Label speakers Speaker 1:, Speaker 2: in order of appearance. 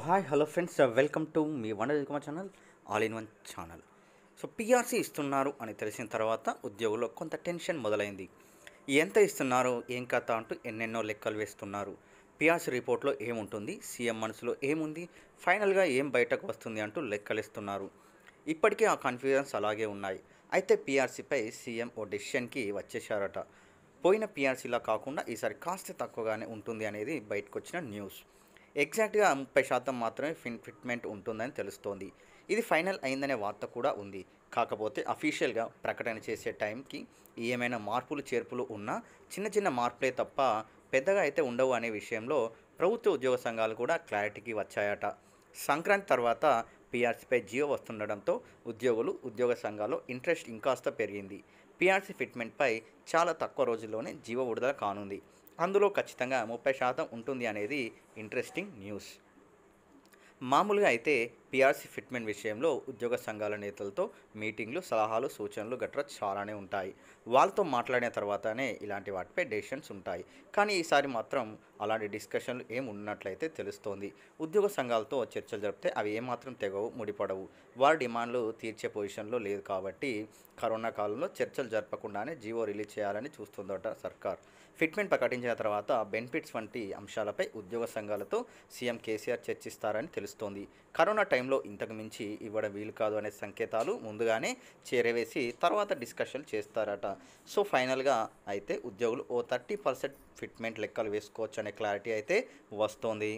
Speaker 1: so hi hello friends welcome to మీ wonder Kumar channel all in one channel so PRC ఇస్తున్నారు అని తెలిసిన తర్వాత ఉద్యోగుల్లో కొంత టెన్షన్ మొదలైంది ఎంత ఇస్తున్నారు ఏం కథ అంటూ ఎన్నెన్నో లెక్కలు వేస్తున్నారు పిఆర్సీ రిపోర్ట్లో ఏముంటుంది సీఎం మనసులో ఏముంది ఫైనల్గా ఏం బయటకు వస్తుంది అంటూ లెక్కలు ఇస్తున్నారు ఇప్పటికీ ఆ కన్ఫ్యూజన్స్ అలాగే ఉన్నాయి అయితే పిఆర్సీపై సీఎం ఓ డెసిషన్కి వచ్చేశారట పోయిన పిఆర్సీలా కాకుండా ఈసారి కాస్త తక్కువగానే ఉంటుంది అనేది బయటకు వచ్చిన న్యూస్ ఎగ్జాక్ట్గా ముప్పై శాతం మాత్రమే ఫిన్ ఫిట్మెంట్ ఉంటుందని తెలుస్తోంది ఇది ఫైనల్ అయిందనే వార్త కూడా ఉంది కాకపోతే అఫీషియల్గా ప్రకటన చేసే టైంకి ఏమైనా మార్పులు చేర్పులు ఉన్నా చిన్న చిన్న మార్పులే తప్ప పెద్దగా అయితే ఉండవు అనే విషయంలో ప్రభుత్వ ఉద్యోగ సంఘాలు కూడా క్లారిటీకి వచ్చాయట సంక్రాంతి తర్వాత పిఆర్సీపై జియో వస్తుండడంతో ఉద్యోగులు ఉద్యోగ సంఘాల్లో ఇంట్రెస్ట్ ఇంకాస్త పెరిగింది పిఆర్సీ ఫిట్మెంట్పై చాలా తక్కువ రోజుల్లోనే జీవో విడుదల కానుంది అందులో ఖచ్చితంగా ముప్పై శాతం ఉంటుంది అనేది ఇంట్రెస్టింగ్ న్యూస్ మామూలుగా అయితే పీఆర్సీ ఫిట్మెంట్ విషయంలో ఉద్యోగ సంఘాల నేతలతో మీటింగ్లు సలహాలు సూచనలు గట్రా చాలానే ఉంటాయి వాళ్ళతో మాట్లాడిన తర్వాతనే ఇలాంటి వాటిపై డెసిషన్స్ ఉంటాయి కానీ ఈసారి మాత్రం అలాంటి డిస్కషన్లు ఏం ఉన్నట్లయితే తెలుస్తోంది ఉద్యోగ సంఘాలతో చర్చలు జరిపితే అవి ఏమాత్రం తెగవు ముడిపడవు వారి డిమాండ్లు తీర్చే పొజిషన్లో లేదు కాబట్టి కరోనా కాలంలో చర్చలు జరపకుండానే జీవో రిలీజ్ చేయాలని చూస్తుందట సర్కార్ ఫిట్మెంట్ ప్రకటించిన తర్వాత బెనిఫిట్స్ వంటి అంశాలపై ఉద్యోగ సంఘాలతో సీఎం కేసీఆర్ చర్చిస్తారని తెలుస్తోంది కరోనా టైం టైంలో ఇంతకు మించి ఇవ్వడం వీలు కాదు అనే సంకేతాలు ముందుగానే చేరవేసి తర్వాత డిస్కషన్ చేస్తారట సో ఫైనల్గా అయితే ఉద్యోగులు ఓ థర్టీ పర్సెంట్ ఫిట్మెంట్ లెక్కలు వేసుకోవచ్చు అనే క్లారిటీ అయితే వస్తుంది